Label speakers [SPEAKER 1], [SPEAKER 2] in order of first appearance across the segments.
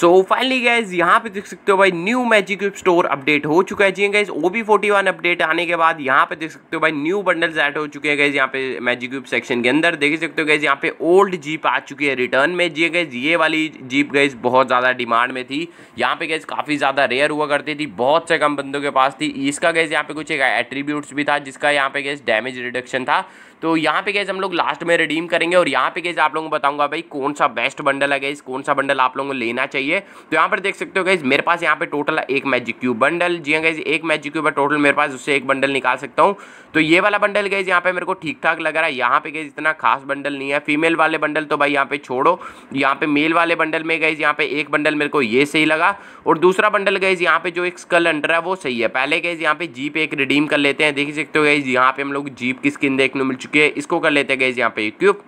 [SPEAKER 1] so finally guys यहाँ पे देख सकते हो भाई न्यू मैजिक स्टोर अपडेट हो चुका है जी guys O B forty one update आने के बाद यहाँ पे देख सकते हो भाई न्यू बंडल्स ऐड हो चुके हैं गाइज यहाँ पे मैजिक सेक्शन के अंदर देख सकते हो गाइज यहाँ पे ओल्ड जीप आ चुकी है रिटर्न में जी गाइज हाँ, ये वाली जीप गाइज बहुत ज़्यादा डिमांड में थी यहाँ पे गाइज काफ़ी ज़्यादा रेयर हुआ करती थी बहुत से कम बंदों के पास थी इसका गाइज यहाँ पे कुछ एक एट्रीब्यूट्स भी था जिसका यहाँ पे गाइज डैमेज रिडक्शन था तो यहाँ पे गैस हम लोग लास्ट में रिडीम करेंगे और यहाँ पे गैस आप लोगों को बताऊंगा भाई कौन सा बेस्ट बंडल है गैस कौन सा बंडल आप लोगों को लेना चाहिए चाहिए तो यहाँ पर देख सकते हो गई मेरे पास यहाँ पे टोटल एक मैजिक क्यूब बंडल जी हाँ गई एक मैजिक क्यूब है टोटल मेरे पास उससे एक बंडल निकाल सकता हूँ तो ये वाला बंडल गई यहाँ पे मेरे को ठीक ठाक लग रहा है यहाँ पे गई इतना खास बंडल नहीं है फीमेल वाले बंडल तो भाई यहाँ पे छोड़ो यहाँ पे मेल वाले बंडल में गई यहाँ पे एक बंडल मेरे को ये सही लगा और दूसरा बंडल गई यहाँ पे जो एक स्कल अंडर है वो सही है पहले गई यहाँ पे जीप एक रिडीम कर लेते हैं देख सकते हो गई यहाँ पे हम लोग जीप की स्किन देखने मिल चुकी है इसको कर लेते हैं गई यहाँ पे क्यूब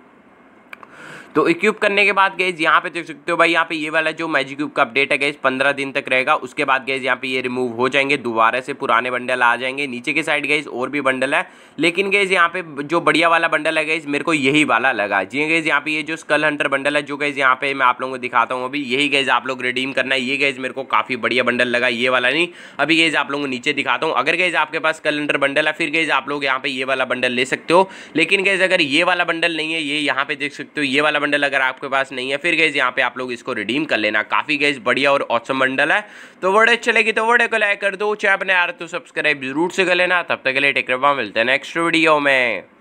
[SPEAKER 1] तो इक्विप करने के बाद गैज यहाँ पे देख सकते हो भाई यहाँ पे ये वाला जो मैजिक क्यूब का अपडेट है गैस पंद्रह दिन तक रहेगा उसके बाद गैस यहाँ पे ये रिमूव हो जाएंगे दोबारा से पुराने बंडल आ जाएंगे नीचे के साइड गैस और भी बंडल है लेकिन गैस यहाँ पे जो बढ़िया वाला बंडल है गैस मेरे को यही वाला लगा जी गैस यहाँ पे ये जो स्कल हंटर बंडल है जो गैस यहाँ पे मैं आप लोगों को दिखाता हूँ अभी यही गैस आप लोग रिडीम करना है ये गैस मेरे को काफ़ी बढ़िया बंडल लगा ये वाला नहीं अभी गैस आप लोगों को नीचे दिखाता हूँ अगर गैस आपके पास स्कल हंटर बंडल है फिर गैस आप लोग यहाँ पे ये वाला बंडल ले सकते हो लेकिन गैस अगर ये वाला बंडल नहीं है ये यहाँ पे देख सकते हो ये वाला बंडल अगर आपके पास नहीं है फिर गैस यहाँ पे आप लोग इसको रिडीम कर लेना काफ़ी गैस बढ़िया और औसम बंडल है तो वर्ड चलेगी तो वर्ड को लाइक कर दो चैप ने यार तो सब्सक्राइब जरूर से कर लेना तब तक के लिए टेकर मिलते हैं नेक्स्ट वीडियो में